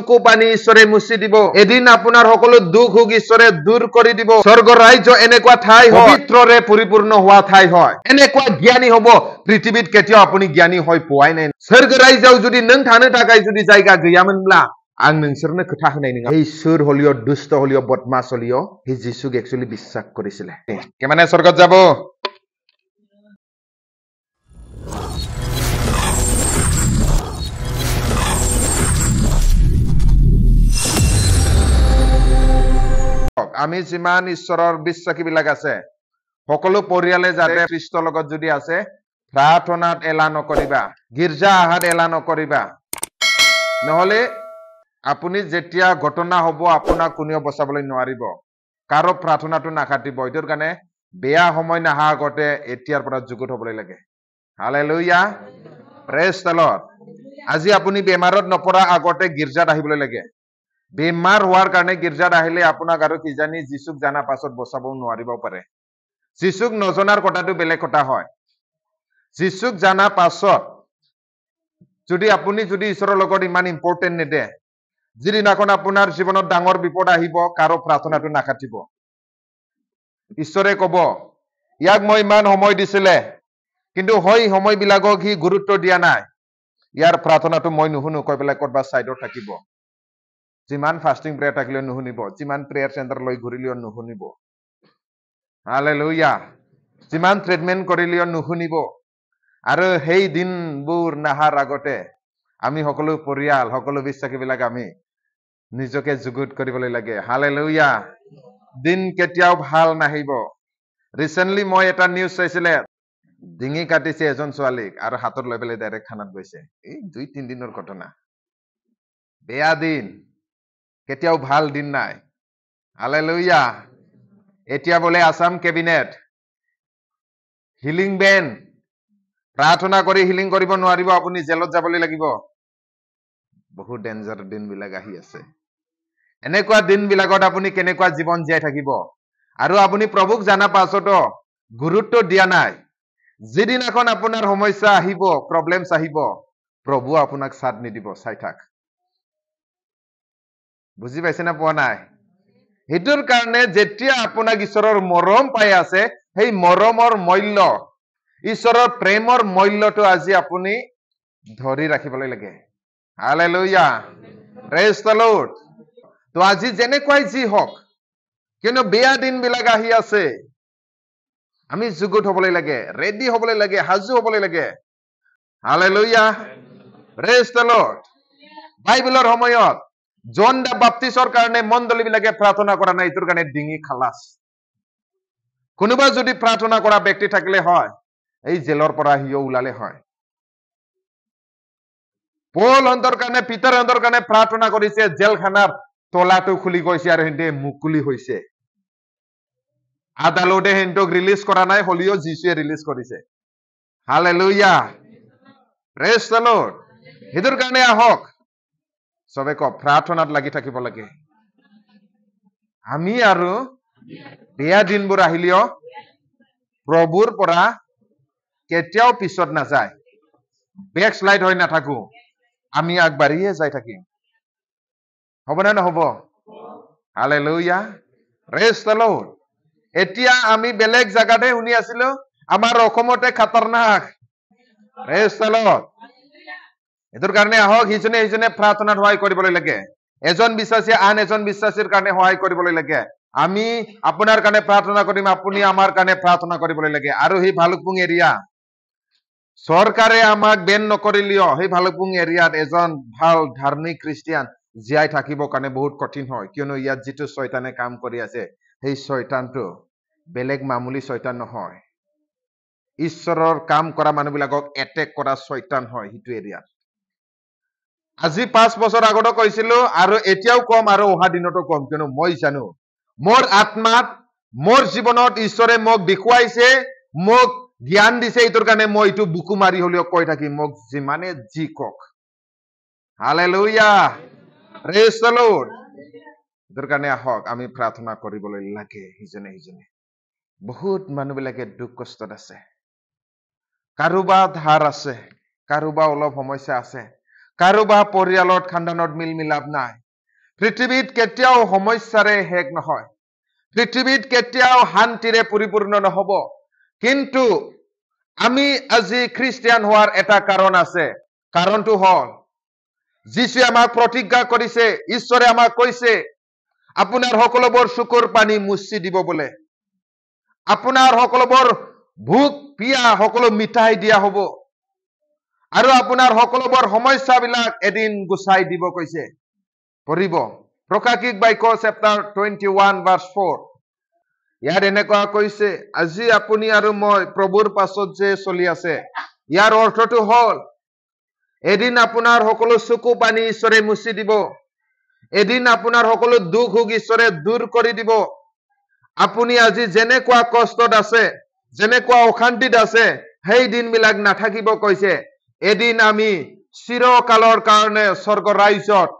চকু পানী পৃথিৱীত কেতিয়াও আপুনি জ্ঞানী হৈ পোৱাই নাই স্বৰ্গ ৰাজ্যआव जुदि नों थानो थाखाय जुदि जायगा गैयामोनब्ला आं नोंसोरनो खोथा होनाय দুষ্ট হলিও বদমাছ হলিও যীশুক একচুৱেলি বিশ্বাস কৰিছিলে কিমানে স্বৰ্গত যাব আমি যিমান ঈশ্বৰৰ বিশ্বাসীবিলাক আছে সকলো পৰিয়ালে যাতে খ্ৰীষ্টৰ লগত যদি আছে প্ৰাৰ্থনাত এলাহ নকৰিবা গীৰ্জা আহাত এলাহ নকৰিবা নহ'লে আপুনি যেতিয়া ঘটনা হ'ব আপোনাক কোনেও বচাবলৈ নোৱাৰিব কাৰো প্ৰাৰ্থনাটো নাখাটিব এইটোৰ কাৰণে বেয়া সময় নাহা আগতে এতিয়াৰ পৰা যুগুত হ'বলৈ লাগে হালে লৈয়া প্ৰেছ তেলত আজি আপুনি বেমাৰত নপৰা আগতে গীৰ্জাত আহিবলৈ লাগে বেমাৰ হোৱাৰ কাৰণে গীৰ্জাত আহিলে আপোনাক আৰু কিজানি যীচুক জনাৰ পাছত বচাব নোৱাৰিব পাৰে যীচুক নজনাৰ কথাটো বেলেগ কথা হয় যীচুক জনা পাছত যদি আপুনি যদি ঈশ্বৰৰ লগত ইমান ইম্পৰ্টেণ্ট নিদিয়ে যিদিনাখন আপোনাৰ জীৱনত ডাঙৰ বিপদ আহিব কাৰো প্ৰাৰ্থনাটো নাকাটিব ঈশ্বৰে কব ইয়াক মই ইমান সময় দিছিলে কিন্তু হয় সময়বিলাকক সি গুৰুত্ব দিয়া নাই ইয়াৰ প্ৰাৰ্থনাটো মই নুশুনো কৈ পেলাই কৰবাত চাইডত থাকিব যিমান ফাষ্টিং প্ৰেয়াৰ থাকিলেও নুশুনিব যিমান প্ৰেয়াৰ লৈ ঘূৰিলেও নুশুনিব আলে লৈয়া যিমান ট্ৰিটমেণ্ট কৰিলেও নুশুনিব আৰু সেই দিনবোৰ নাহাৰ আগতে আমি সকলো পৰিয়াল সকলো বিশ্বাসীবিলাক আমি নিজকে যুগুত কৰিবলৈ লাগে হালে লৈয়া দিন কেতিয়াও ভাল নাহিব ৰিচেণ্টলি মই এটা নিউজ চাইছিলে ডিঙি কাটিছে এজন ছোৱালীক আৰু হাতত লৈ পেলাই ডাইৰেক্ট খানাত গৈছে এই দুই তিনিদিনৰ ঘটনা বেয়া দিন কেতিয়াও ভাল দিন নাই আলে লৈয়া এতিয়া বোলে আছাম কেবিনেট হিলিং বেন প্ৰাৰ্থনা কৰি হিলিং কৰিব নোৱাৰিব আপুনি জেলত যাবলৈ লাগিব বহুত ডেঞ্জাৰ দিনবিলাক আহি আছে এনেকুৱা দিনবিলাকত আপুনি কেনেকুৱা জীৱন জীয়াই থাকিব আৰু আপুনি প্ৰভুক জানা পাছতো গুৰুত্ব দিয়া নাই যিদিনাখন আপোনাৰ সমস্যা আহিব প্ৰব্লেমছ আহিব প্ৰভু আপোনাক চাদ নিদিব চাই থাক বুজি পাইছেনে পোৱা নাই সেইটোৰ কাৰণে যেতিয়া আপোনাক ঈশ্বৰৰ মৰম পাই আছে সেই মৰমৰ মূল্য ঈশ্বৰৰ প্ৰেমৰ মূল্যটো আজি আপুনি ধৰি ৰাখিবলৈ লাগে তো আজি যেনেকুৱাই যি হওক কিন্তু বেয়া দিনবিলাক আহি আছে আমি যুগুত হবলৈ লাগে ৰেডি হবলৈ লাগে সাজু হবলৈ লাগে হালে লৈয়া ৰেষ্ট বাইবেলৰ সময়ত জন দা বাপ্তিছৰ কাৰণে বিলাকে প্ৰাৰ্থনা কৰা নাই এইটোৰ কাৰণে ডিঙি খালাচ কোনোবা যদি প্ৰাৰ্থনা কৰা ব্যক্তি থাকিলে হয় এই জেলৰ পৰা সিও ওলালে হয় পল হঁতৰ কাৰণে পিতৰ হঁতৰ কাৰণে প্ৰাৰ্থনা কৰিছে জেলখানাৰ তলাটো খুলি গৈছে আৰু সিহঁতে মুকলি হৈছে আদালতে সিহঁতক ৰিলিজ কৰা নাই হলিও যীশুৱে ৰিলিজ কৰিছে হালে লৈয়া সেইটোৰ কাৰণে আহক চবে কওক প্ৰাৰ্থনাত লাগি থাকিব লাগে আমি আৰু বেয়া দিনবোৰ আহিলেও প্ৰভুৰ পৰা কেতিয়াও পিছত নাযায় বেক শ্লাইড হৈ নাথাকো আমি আগবাঢ়িয়ে যাই থাকিম হব নে নহব আলে লৈয়া ৰেষ্ট লওঁ এতিয়া আমি বেলেগ জেগাতে শুনি আছিলো আমাৰ অসমতে খাতাৰনাক ৰেষ্ট লওঁ এইটোৰ কাৰণে আহক সিজনে সিজনে প্ৰাৰ্থনাত সহায় কৰিবলৈ লাগে এজন বিশ্বাসীয়ে আন এজন বিশ্বাসীৰ কাৰণে সহায় কৰিবলৈ লাগে আমি আপোনাৰ কাৰণে প্ৰাৰ্থনা কৰিম আপুনি আমাৰ কাৰণে প্ৰাৰ্থনা কৰিবলৈ লাগে আৰু সেই ভালুকপুং এৰিয়া চৰকাৰে আমাক বেন নকৰিলেও সেই ভালুকপুং এৰিয়াত এজন ভাল ধাৰ্মিক খ্ৰীষ্টিয়ান জীয়াই থাকিবৰ কাৰণে বহুত কঠিন হয় কিয়নো ইয়াত যিটো ছয়তানে কাম কৰি আছে সেই ছয়তানটো বেলেগ মামুলি ছয়তান নহয় ঈশ্বৰৰ কাম কৰা মানুহবিলাকক এটেক কৰা ছয়তান হয় সিটো এৰিয়াত আজি পাঁচ বছৰ আগতো কৈছিলো আৰু এতিয়াও কম আৰু অহা দিনতো কম কিয়নো মই জানো মোৰ আত্মাত মোৰ জীৱনত ঈশ্বৰে মোক দেখুৱাইছে মোক জ্ঞান দিছে এইটোৰ কাৰণে মই এইটো বুকু মাৰি হলেও কৈ থাকিম মোক যিমানে যি কওক হালে লৈয়া এইটোৰ কাৰণে আহক আমি প্ৰাৰ্থনা কৰিবলৈ লাগে সিজনে সিজনে বহুত মানুহবিলাকে দুখ কষ্টত আছে কাৰোবাৰ ধাৰ আছে কাৰোবাৰ অলপ সমস্যা আছে কাৰোবাৰ পৰিয়ালত খান্দানত মিল মিলাপ নাই পৃথিৱীত কেতিয়াও সমস্যাৰে শেষ নহয় পৃথিৱীত কেতিয়াও শান্তিৰে পৰিপূৰ্ণ নহব কিন্তু আমি আজি খ্ৰীষ্টিয়ান হোৱাৰ এটা কাৰণ আছে কাৰণটো হল যীশুৱে আমাক প্ৰতিজ্ঞা কৰিছে ঈশ্বৰে আমাক কৈছে আপোনাৰ সকলোবোৰ চকুৰ পানী মুচি দিব বোলে আপোনাৰ সকলোবোৰ ভোক পিয়াহ সকলো মিঠাই দিয়া হব আৰু আপোনাৰ সকলোবোৰ সমস্যাবিলাক এদিন গুচাই দিব কৈছে পঢ়িব প্ৰকাশিক বাক্য chapter twenty one verse four ইয়াত এনেকুৱা কৈছে আজি আপুনি আৰু মই প্ৰভুৰ পাছত যে চলি আছে ইয়াৰ অৰ্থটো হ'ল এদিন আপোনাৰ সকলো চকু পানী ঈশ্বৰে মুচি দিব এদিন আপোনাৰ সকলো দুখ সুখ ঈশ্বৰে দূৰ কৰি দিব আপুনি আজি যেনেকুৱা কষ্টত আছে যেনেকুৱা অশান্তিত আছে সেই দিনবিলাক নাথাকিব কৈছে এদিন আমি চিৰকালৰ কাৰণে স্বৰ্গ ৰাইজত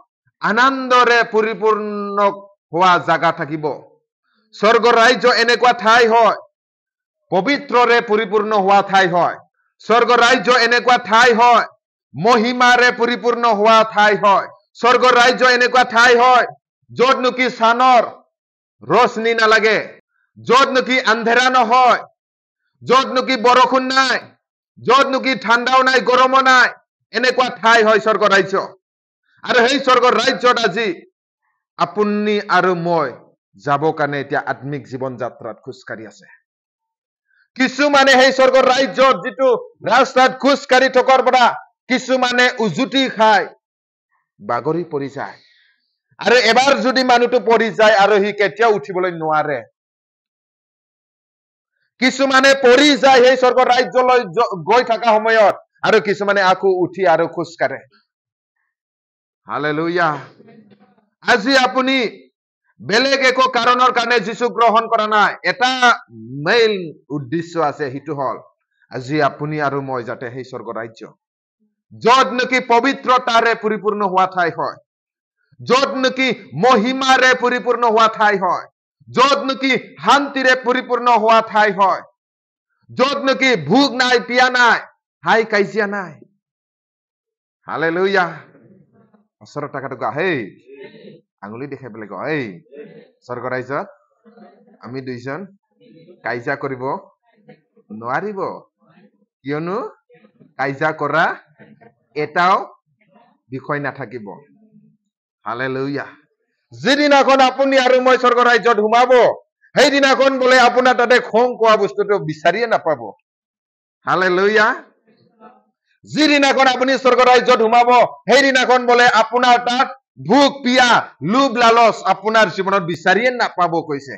আনন্দৰে পৰিপূৰ্ণ হোৱা জাগা থাকিব স্বৰ্গ ৰাজ্য এনেকুৱা ঠাই হয় পবিত্ৰৰে পৰিপূৰ্ণ হোৱা ঠাই হয় স্বৰ্গ ৰাজ্য এনেকুৱা ঠাই হয় মহিমাৰে পৰিপূৰ্ণ হোৱা ঠাই হয় স্বৰ্গ ৰাজ্য এনেকুৱা ঠাই হয় য'ত নেকি চানৰ ৰশ্মি নালাগে য'ত নেকি আন্ধেৰা নহয় য'ত নেকি বৰষুণ নাই য'ত নেকি ঠাণ্ডাও নাই গৰমো নাই এনেকুৱা ঠাই হয় স্বৰ্গ ৰাজ্য আৰু সেই স্বৰ্গ ৰাজ্যত আজি আপুনি আৰু মই যাব কাৰণে এতিয়া আত্মিক জীৱন যাত্ৰাত খোজকাঢ়ি আছে কিছুমানে সেই স্বৰ্গ ৰাজ্যত যিটো ৰাস্তাত খোজ কাঢ়ি থকাৰ পৰা কিছুমানে উজুতি খাই বাগৰি পৰি যায় আৰু এবাৰ যদি মানুহটো পৰি যায় আৰু সি কেতিয়াও উঠিবলৈ নোৱাৰে কিছুমানে পৰি যায় সেই স্বৰ্গৰ ৰাজ্যলৈ গৈ থকা সময়ত আৰু কিছুমানে আকৌ উঠি আৰু খোজকাঢ়ে হালে লুয়া আজি আপুনি বেলেগ একো কাৰণৰ কাৰণে যিচুক গ্ৰহণ কৰা নাই এটা মেইন উদ্দেশ্য আছে সেইটো হল আজি আপুনি আৰু মই যাতে সেই স্বৰ্গ ৰাজ্য যত নেকি পবিত্ৰতাৰে পৰিপূৰ্ণ হোৱা ঠাই হয় যত নেকি মহিমাৰে পৰিপূৰ্ণ হোৱা ঠাই হয় যত নেকি শান্তিৰে পৰিপূৰ্ণ হোৱা ঠাই হয় যত নেকি ভোক নাই পিয়া নাই হাই কাজিয়া নাই হালে লৈ ওচৰৰ টকাটো কোৱা হেই আঙুলি দেখাই পেলাই কোৱা হেই স্বৰ্গ ৰাইজত আমি দুইজন কাজিয়া কৰিব নোৱাৰিব কিয়নো কাজিয়া কৰা এটাও বিষয় নাথাকিব হালে লৈ ইয়া যিদিনাখন আপুনি আৰু মই স্বৰ্গ ৰাজ্যত সোমাব সেইদিনাখন বোলে আপোনাৰ তাতে খং কোৱা বস্তুটো বিচাৰিয়ে নাপাব হালে লৈয়া যিদিনাখন আপুনি স্বৰ্গ ৰাজ্যত সোমাব সেইদিনাখন বোলে আপোনাৰ তাত ভোক পিয়া লোভ লালচ আপোনাৰ জীৱনত বিচাৰিয়ে নাপাব কৈছে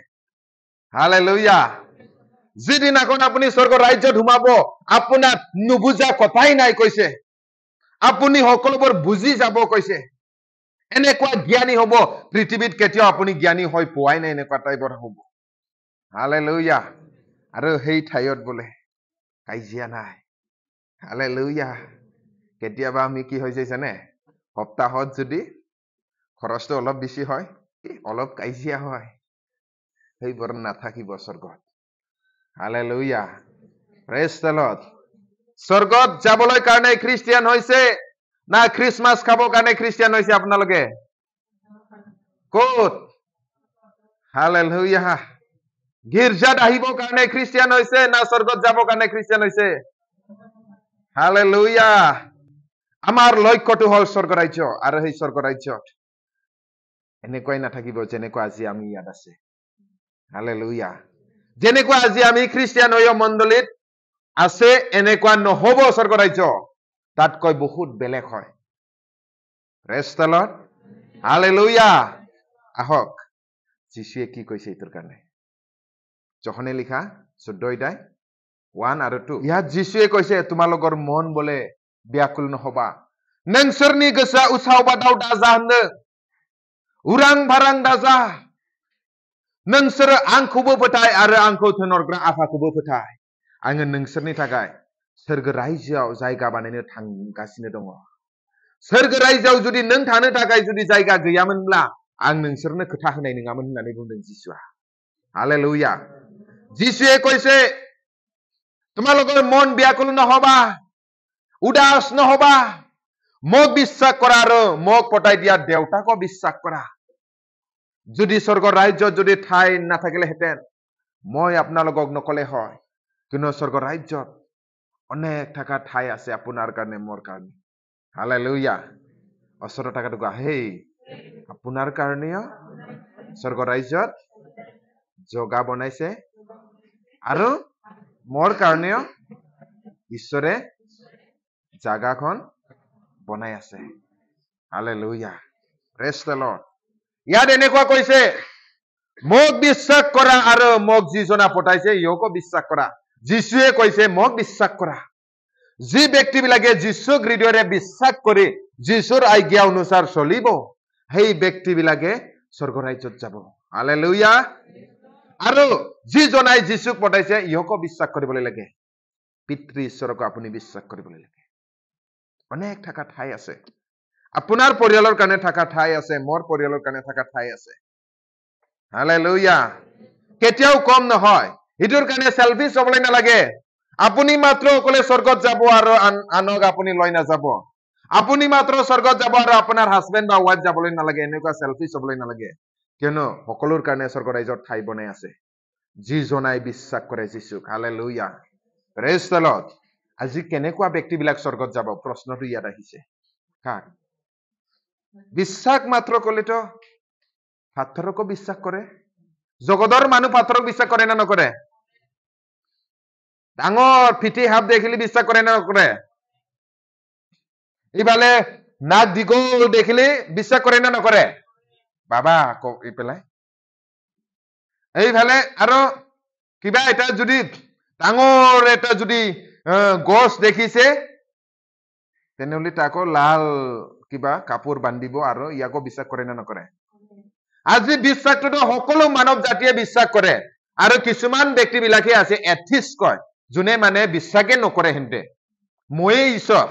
হালে লৈয়া যিদিনাখন আপুনি স্বৰ্গ ৰাজ্যত সোমাব আপোনাৰ নুবুজা কথাই নাই কৈছে আপুনি সকলোবোৰ বুজি যাব কৈছে এনেকুৱা জ্ঞানী হব পৃথিৱীত কেতিয়াও আপুনি জ্ঞানী হৈ পোৱাই নাই এনেকুৱা টাইপৰ হব হালে আৰু সেই ঠাইত বোলে কাজিয়া নাই হালে কেতিয়াবা আমি কি হৈ জানে সপ্তাহত যদি খৰচটো অলপ বেছি হয় অলপ কাজিয়া হয় সেইবোৰ নাথাকিব স্বৰ্গত হালে লৈয়া প্ৰেছ স্বৰ্গত যাবলৈ কাৰণে খ্ৰীষ্টিয়ান হৈছে না খ্ৰীষ্টমাছ খাব কাৰণে খ্ৰীষ্টিয়ান হৈছে আপোনালোকে কত হালেল গীৰ্জাত আহিবৰ কাৰণে খ্ৰীষ্টিয়ান হৈছে না স্বৰ্গত যাব কাৰণে খ্ৰীষ্টিয়ান হৈছে হালে লুইয়া আমাৰ লক্ষ্যটো হল স্বৰ্গ ৰাজ্য আৰু সেই স্বৰ্গ ৰাজ্যত এনেকুৱাই নাথাকিব যেনেকুৱা আজি আমি ইয়াত আছে হালে লুইয়া যেনেকুৱা আজি আমি খ্ৰীষ্টিয়ান হৈ মণ্ডলীত আছে এনেকুৱা নহব স্বৰ্গ ৰাজ্য তাতকৈ বহুত বেলেগ হয় আহক যীশুৱে কি কৈছে এইটোৰ কাৰণে জহনে লিখা চৈধ্যদাই ওৱান আৰু টু ইয়াত যীশুৱে কৈছে তোমালোকৰ মন বোলে ব্যাকুল নহবা নেংচৰনি গছা উচাওবা দাও দাজা হ'লে উৰাং ভাৰাং দাজা নোংসোৰ আংখবো ফোটায় আৰ আংখ থনৰগ্ৰা আফাখবো ফোটায় আঙ্গ নোংসোৰনি सोरगो रायजोआव जायगा बानायनो थांगासिनो दङ सोरगो रायजोआव जुदि नों थानो थाखाय जुदि जायगा गैयामोनब्ला आं नोंसोरनो खोथा होनाय नङामोन होननानै बुंदों जिसुआ हाले लुया যিশুৱে কৈছে তোমালোকৰ মন ব্যাকুল নহবা উদাস নহবা মোক বিশ্বাস কৰা আৰু মোক পতাই দিয়া দেউতাকো বিশ্বাস কৰা যদি স্বৰ্গৰ ৰাজ্যত যদি ঠাই নাথাকিলেহেঁতেন মই আপোনালোকক নকলে হয় কিন্তু স্বৰ্গ ৰাজ্যত অনেক থকা ঠাই আছে আপোনাৰ কাৰণে মোৰ কাৰণে হালে লৈয়া ওচৰত থকাটো কোৱা আহেই আপোনাৰ কাৰণেও স্বৰ্গ ৰাজ্যত জগা বনাইছে আৰু মোৰ কাৰণেও ঈশ্বৰে জাগাখন বনাই আছে হালে লৈয়া ৰেষ্টেলত ইয়াত এনেকুৱা কৈছে মোক বিশ্বাস কৰা আৰু মোক যিজনা পঠাইছে ইয়োকো বিশ্বাস কৰা যীশুৱে কৈছে মোক বিশ্বাস কৰা যি ব্যক্তিবিলাকে যীশুক হৃদয়ৰে বিশ্বাস কৰি যীশুৰ আজ্ঞা অনুসাৰ চলিব সেই ব্যক্তিবিলাকে স্বৰ্গ ৰাজ্যত যাব আলে লৈয়া আৰু যিজনাই যীশুক পঠাইছে ইহকো বিশ্বাস কৰিবলৈ লাগে পিতৃ ঈশ্বৰকো আপুনি বিশ্বাস কৰিবলৈ লাগে অনেক থকা ঠাই আছে আপোনাৰ পৰিয়ালৰ কাৰণে থকা ঠাই আছে মোৰ পৰিয়ালৰ কাৰণে থকা ঠাই আছে হালে কেতিয়াও কম নহয় সেইটোৰ কাৰণে চেলফিছ হবলৈ নালাগে আপুনি মাত্ৰ অকলে স্বৰ্গত যাব আৰু আন আনক আপুনি লৈ নাযাব আপুনি মাত্ৰ স্বৰ্গত যাব আৰু আপোনাৰ হাজবেণ্ড বা ৱাইফ যাবলৈ নালাগে এনেকুৱা চেলফিছ হবলৈ নালাগে কিয়নো সকলোৰ কাৰণে স্বৰ্গ ৰাইজৰ ঠাই বনাই আছে যি জনাই বিশ্বাস কৰে যিচুক হালে লৈ ৰেষ্টলত আজি কেনেকুৱা ব্যক্তিবিলাক স্বৰ্গত যাব প্ৰশ্নটো ইয়াত আহিছে কাক বিশ্বাস মাত্ৰ কলেতো পাথৰকো বিশ্বাস কৰে জগতৰ মানুহ পাথৰক বিশ্বাস কৰে নে নকৰে ডাঙৰ ফিটি সাপ দেখিলে বিশ্বাস কৰে নে নকৰে ইফালে নাক দীঘল দেখিলে বিশ্বাস কৰে নে নকৰে বাবা আকৌ পেলাই এইফালে আৰু কিবা এটা যদি ডাঙৰ এটা যদি গছ দেখিছে তেনেহলে তাকো লাল কিবা কাপোৰ বান্ধিব আৰু ইয়াকো বিশ্বাস কৰে নে নকৰে আজি বিশ্বাসটোতো সকলো মানৱ জাতিয়ে বিশ্বাস কৰে আৰু কিছুমান ব্যক্তিবিলাকে আছে এথিছ কয় যোনে মানে বিশ্বাসে নকৰে সিহঁতে ময়েই ঈশ্বৰ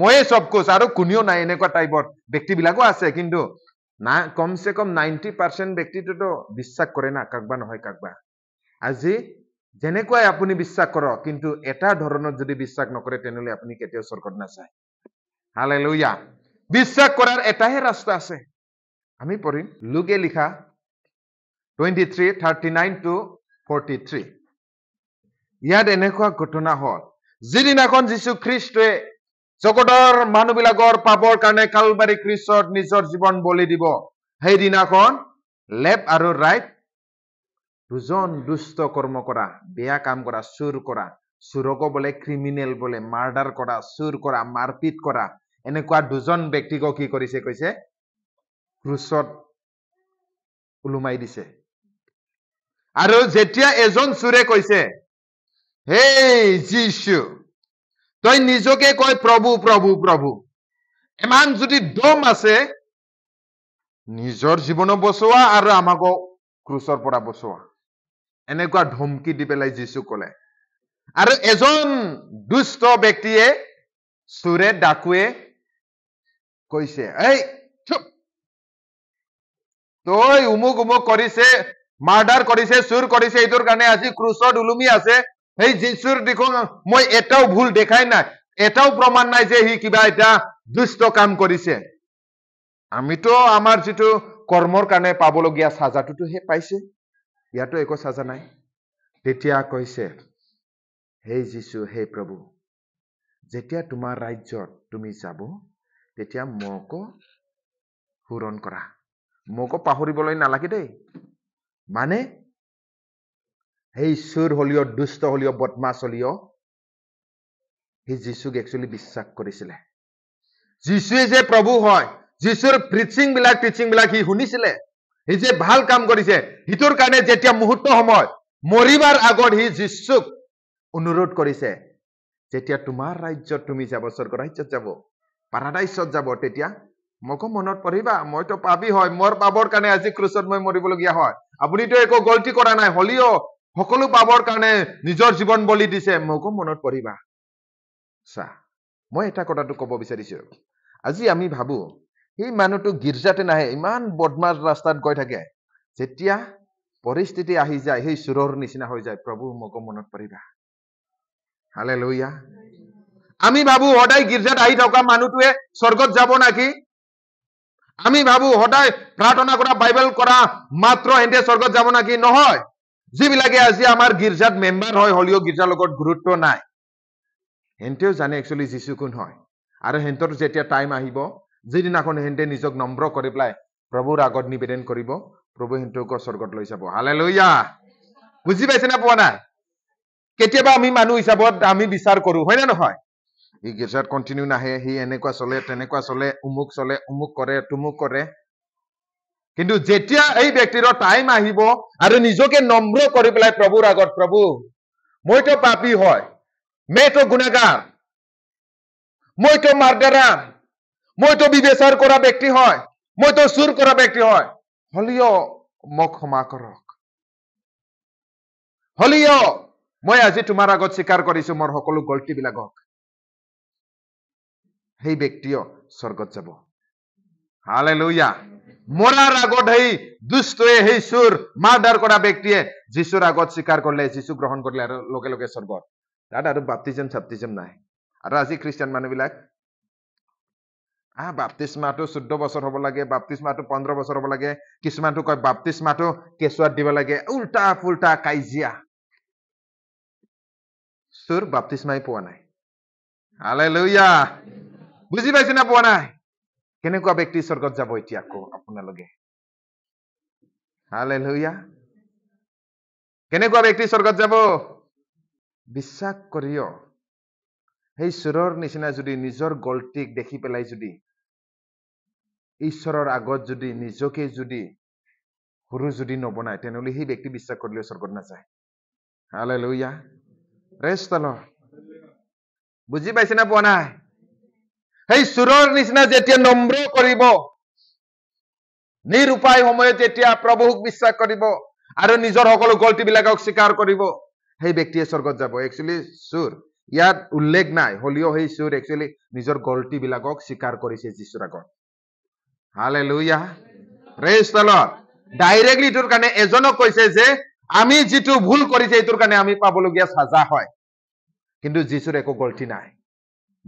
ময়েই চব কোচ আৰু কোনেও নাই এনেকুৱা টাইপৰ ব্যক্তিবিলাকো আছে কিন্তু না কমচে কম নাইণ্টি পাৰ্চেণ্ট ব্যক্তিটোতো বিশ্বাস কৰে না কাকবা নহয় কাকবা আজি যেনেকুৱাই আপুনি বিশ্বাস কৰক কিন্তু এটা ধৰণত যদি বিশ্বাস নকৰে তেনেহ'লে আপুনি কেতিয়াও স্বৰ্গত নাচায় হালে বিশ্বাস কৰাৰ এটাহে ৰাস্তা আছে আমি পঢ়িম লোকে লিখা twenty three thirty nine to forty three ইয়াত এনেকুৱা ঘটনা হল যিদিনাখন যীশুখ্ৰীষ্টে জগতৰ মানুহবিলাকৰ পাবৰ কাৰণে কালবাৰী খ্ৰীষ্টত নিজৰ জীৱন বলি দিব সেইদিনাখন লেপ আৰু ৰাইট দুজন দুষ্ট কৰ্ম কৰা বেয়া কাম কৰা চুৰ কৰা চুৰক বোলে ক্ৰিমিনেল বোলে মাৰ্ডাৰ কৰা চুৰ কৰা মাৰপিট কৰা এনেকুৱা দুজন ব্যক্তিক কি কৰিছে কৈছে ক্ৰুচত ওলোমাই দিছে আৰু যেতিয়া এজন চুৰে কৈছে হে যিশু তই নিজকে কয় প্ৰভু প্ৰভু প্ৰভু ইমান যদি দম আছে নিজৰ জীৱনক বচোৱা আৰু আমাক ক্ৰুচৰ পৰা বচোৱা এনেকুৱা ধমকি দি পেলাই যিচু ক'লে আৰু এজন দুষ্ট ব্যক্তিয়ে চোৰে ডাকুৱে কৈছে এই তই উমুক উমুক কৰিছে মাৰ্ডাৰ কৰিছে চুৰ কৰিছে এইটোৰ কাৰণে আজি ক্ৰুচত ওলমি আছে সেই যীশুৰ দেখোন মই এটাও ভুল দেখাই নাই এটাও প্ৰমাণ নাই যে সি কিবা এটা দুষ্ট কাম কৰিছে আমিতো আমাৰ যিটো কৰ্মৰ কাৰণে পাবলগীয়া চাজাটোতো সেই পাইছে ইয়াতো একো চাজা নাই তেতিয়া কৈছে হে যীশু হে প্ৰভু যেতিয়া তোমাৰ ৰাজ্যত তুমি যাব তেতিয়া মোকো হুৰণ কৰা মোকো পাহৰিবলৈ নালাগে দেই মানে সেই চোৰ হলিও দুষ্ট হলিও বদমাছ হলিও সি যীশুক একচুৱেলি বিশ্বাস কৰিছিলে যীশুৱে যে প্ৰভু হয় যীশুৰ প্ৰিচিংবিলাক টিচিংবিলাক সি শুনিছিলে সি যে ভাল কাম কৰিছে সিটোৰ কাৰণে যেতিয়া মুহূৰ্ত সময় মৰিবাৰ আগত সি যীশুক অনুৰোধ কৰিছে যেতিয়া তোমাৰ ৰাজ্যত তুমি যাব স্বৰ্গ ৰাজ্যত যাব পাৰাডাইছত যাব তেতিয়া মোকো মনত পঢ়িবা মইতো পাবি হয় মোৰ পাবৰ কাৰণে আজি ক্ৰুচত মই মৰিবলগীয়া হয় আপুনিতো একো গল্টি কৰা নাই হলিও সকলো পাবৰ কাৰণে নিজৰ জীৱন বলি দিছে মোকো মনত পৰিবা চা মই এটা কথাটো ক'ব বিচাৰিছো আজি আমি ভাবো সেই মানুহটো গীৰ্জাতে নাহে ইমান বদমাছ ৰাস্তাত গৈ থাকে যেতিয়া পৰিস্থিতি আহি যায় সেই চোৰৰ নিচিনা হৈ যায় প্ৰভু মোকো মনত পৰিবা হালে লৈ আহ আমি ভাবো সদায় গীৰ্জাত আহি থকা মানুহটোৱে স্বৰ্গত যাব নেকি আমি ভাবো সদায় প্ৰাৰ্থনা কৰা বাইবেল কৰা মাত্ৰ এনেকৈ স্বৰ্গত যাব নেকি নহয় যিবিলাকে আজি আমাৰ গীৰ্জাত মেম্বাৰ হয় হলেও গীৰ্জাৰ লগত গুৰুত্ব নাই সিহঁতেও জানে একচুৱেলি যিচু কোন হয় আৰু সিহঁতৰ যেতিয়া টাইম আহিব যিদিনাখন সিহঁতে নিজক নম্ৰ কৰি পেলাই প্ৰভুৰ আগত নিবেদন কৰিব প্ৰভু সিহঁতক স্বৰ্গত লৈ যাব হালে লৈয়া বুজি নে পোৱা নাই কেতিয়াবা আমি মানুহ হিচাপত আমি বিচাৰ কৰোঁ হয়নে নহয় ই গীৰ্জাত কণ্টিনিউ নাহে সি এনেকুৱা চলে তেনেকুৱা চলে উমুক চলে উমুক কৰে তুমুক কৰে কিন্তু যেতিয়া এই ব্যক্তিৰ টাইম আহিব আৰু নিজকে নম্ৰ কৰি পেলাই প্ৰভুৰ আগত প্ৰভু মইতো পাপী হয় মেতো গুণাগাৰ মইতো মাৰ্ডাৰাৰ মইতো বিবেচাৰ কৰা ব্যক্তি হয় মইতো চুৰ কৰা ব্যক্তি হয় হলিঅ মোক ক্ষমা কৰক হলিঅ মই আজি তোমাৰ আগত স্বীকাৰ কৰিছো মোৰ সকলো গল্টিবিলাকক সেই ব্যক্তিয় স্বৰ্গত যাব হালে লৈয়া মৰাৰ আগত সেই দুষ্টয়ে সেই চোৰ মাৰ্ডাৰ কৰা ব্যক্তিয়ে যীশুৰ আগত স্বীকাৰ কৰিলে যীশু গ্ৰহণ কৰিলে আৰু লগে লগে স্বৰ্গত তাত আৰু বাপ্তিজেম চাপ্তিজেম নাই আৰু আজি খ্ৰীষ্টান মানুহবিলাক আহ মাহটো চৈধ্য বছৰ হব লাগে বাপ্তিষ্ট মাহটো পোন্ধৰ বছৰ হব লাগে কিছুমানটো কয় বাপ্তিষ্ট মাহটো কেঁচুৱাত দিব লাগে উল্টা ফুল্টা কাজিয়া চোৰ বাপ্তিচ মাহে পোৱা নাই হালে বুজি পাইছে না পোৱা নাই কেনেকুৱা ব্যক্তি স্বৰ্গত যাব এতিয়া আকৌ আপোনালোকে হাল এলহয়া কেনেকুৱা ব্যক্তি স্বৰ্গত যাব বিশ্বাস কৰিও সেই চোৰৰ নিচিনা যদি নিজৰ গলটিক দেখি পেলাই যদি ঈশ্বৰৰ আগত যদি নিজকে যদি সৰু যদি নবনায় তেনেহ'লে সেই ব্যক্তি বিশ্বাস কৰিলে স্বৰ্গত নাযায় হালে লৈয়া ৰেষ্ট বুজি পাইছে না পোৱা নাই সেই চোৰৰ নিচিনা যেতিয়া নম্ৰ কৰিব নিৰুপায় সময়ত যেতিয়া প্ৰভুক বিশ্বাস কৰিব আৰু নিজৰ সকলো গল্টিবিলাকক স্বীকাৰ কৰিব সেই ব্যক্তিয়ে স্বৰ্গত যাব একচুৱেলি চোৰ ইয়াত উল্লেখ নাই হলিও সেই চোৰ একচুৱেলি নিজৰ গল্টিবিলাকক স্বীকাৰ কৰিছে যিচুৰ আগত হালে লুইয়া ৰে ষ্টলত ডাইৰেক্টলি এইটোৰ কাৰণে এজনক কৈছে যে আমি যিটো ভুল কৰিছে এইটোৰ কাৰণে আমি পাবলগীয়া চাজা হয় কিন্তু যিচুৰ একো গল্টি নাই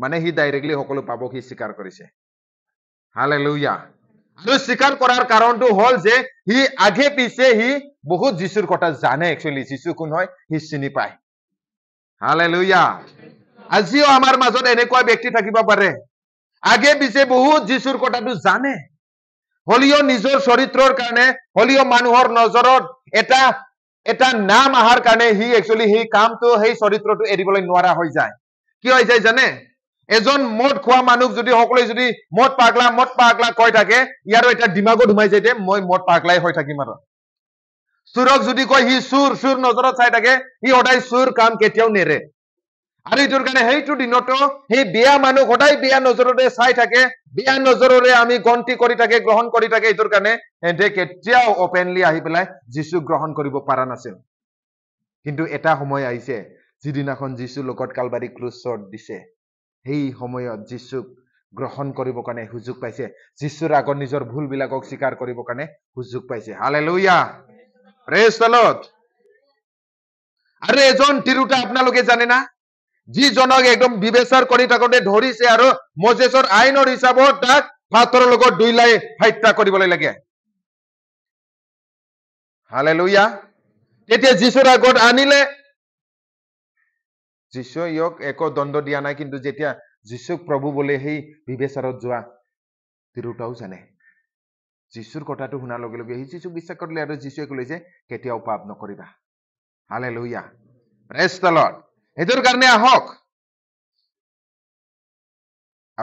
মানে সি ডাইৰেক্টলি সকলো পাব সি স্বীকাৰ কৰিছে হালে লুয়া আৰু স্বীকাৰ কৰাৰ কাৰণটো হল যে সি আগে পিছে সি বহুত যীশুৰ কথা জানে একচুৱেলি যীশু কোন হয় সি চিনি পায় হালে লুয়া আজিও আমাৰ মাজত এনেকুৱা ব্যক্তি থাকিব পাৰে আগে পিছে বহুত যীশুৰ কথাটো জানে হলিও নিজৰ চৰিত্ৰৰ কাৰণে হলিও মানুহৰ নজৰত এটা এটা নাম অহাৰ কাৰণে সি একচুৱেলি সেই কামটো সেই চৰিত্ৰটো এৰিবলৈ নোৱাৰা হৈ যায় কিয় হৈ যায় জানে এজন মদ খোৱা মানুহ যদি সকলোৱে যদি মদ পাগলা মদ পাগলা কৈ থাকে ইয়াৰো এটা দিমাগত সোমাই যায় মই মদ পাগলাই হৈ থাকিম আৰু চোৰক যদি কয় সি চুৰ চোৰ নজৰত চাই থাকে সি সদায় চোৰ কাম কেতিয়াও নেৰে আৰু এইটোৰ কাৰণে সেইটো দিনতো সেই বেয়া মানুহ সদায় বেয়া নজৰেৰে চাই থাকে বেয়া নজৰেৰে আমি গন্তি কৰি থাকে গ্ৰহণ কৰি থাকে এইটোৰ কাৰণে সিহঁতে কেতিয়াও অপেনলি আহি পেলাই যীচুক গ্ৰহণ কৰিব পৰা নাছিল কিন্তু এটা সময় আহিছে যিদিনাখন যীচু লগত কালবাৰী ক্লোজ শ্বৰ্ট দিছে সেই সময়ত যীশুক গ্ৰহণ কৰিবৰ কাৰণে সুযোগ পাইছে যীশুৰ আগত নিজৰ ভুলবিলাকক স্বীকাৰ কৰিবৰ কাৰণে সুযোগ পাইছে হালে লৈয়া প্ৰেচলত আৰু এজন তিৰোতা আপোনালোকে জানেনা যিজনক একদম বিবেচাৰ কৰি থাকোঁতে ধৰিছে আৰু মজেছৰ আইনৰ হিচাপত তাক পাথৰৰ লগত দুই লাই হত্যা কৰিবলৈ লাগে হালে লৈয়া তেতিয়া যীশুৰ আগত আনিলে যীশুৱে ইয়ক একো দণ্ড দিয়া নাই কিন্তু যেতিয়া যীশুক প্ৰভু বোলে সেই বিবেচাৰত যোৱা তিৰোতাও জানে যীশুৰ কথাটো শুনাৰ লগে লগে সেই যীশুক বিশ্বাস কৰিলে আৰু যীশুৱে ক'লে যে কেতিয়াও পাপ নকৰিবা হালে লৈয়া ৰেষ্টলত সেইটোৰ কাৰণে আহক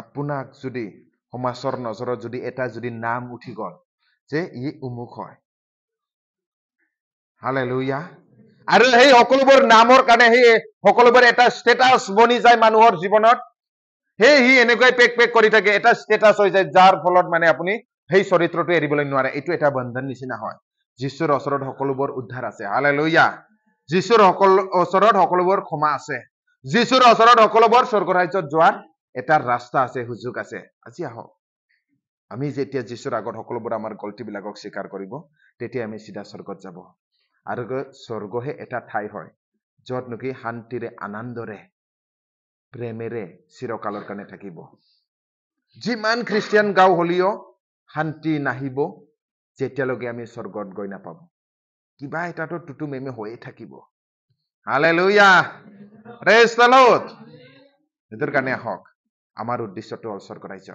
আপোনাক যদি সমাজৰ নজৰত যদি এটা যদি নাম উঠি গ'ল যে ই উমুক হয় হালে লৈয়া আৰু সেই সকলোবোৰ নামৰ কাৰণে সেই সকলোবোৰ এটা ষ্টেটাছ বনি যায় মানুহৰ জীৱনত সেই সি এনেকুৱাই পেক পেক কৰি থাকে এটা ষ্টেটাছ হৈ যায় যাৰ ফলত মানে আপুনি সেই চৰিত্ৰটো এৰিবলৈ নোৱাৰে এইটো এটা বন্ধন নিচিনা হয় যীশুৰ ওচৰত সকলোবোৰ উদ্ধাৰ আছে হালে লৈয়া যীশুৰ সকলো ওচৰত সকলোবোৰ ক্ষমা আছে যীশুৰ ওচৰত সকলোবোৰ স্বৰ্গ ৰাজ্যত যোৱাৰ এটা ৰাস্তা আছে সুযোগ আছে আজি আহক আমি যেতিয়া যীশুৰ আগত সকলোবোৰ আমাৰ গল্টিবিলাকক স্বীকাৰ কৰিব তেতিয়া আমি চিধা স্বৰ্গত যাব আৰু স্বৰ্গহে এটা ঠাই হয় য'ত নেকি শান্তিৰে আনন্দৰে প্ৰেমেৰে চিৰকালৰ কাৰণে থাকিব যিমান খ্ৰীষ্টিয়ান গাঁও হ'লেও শান্তি নাহিব যেতিয়ালৈকে আমি স্বৰ্গত গৈ নাপাব কিবা এটাতো টুটু মেমে হৈয়ে থাকিব হালে লৈয়া ৰে ষ্টলত সেইটোৰ কাৰণে আহক আমাৰ উদ্দেশ্যটো অলচৰ কৰাইছ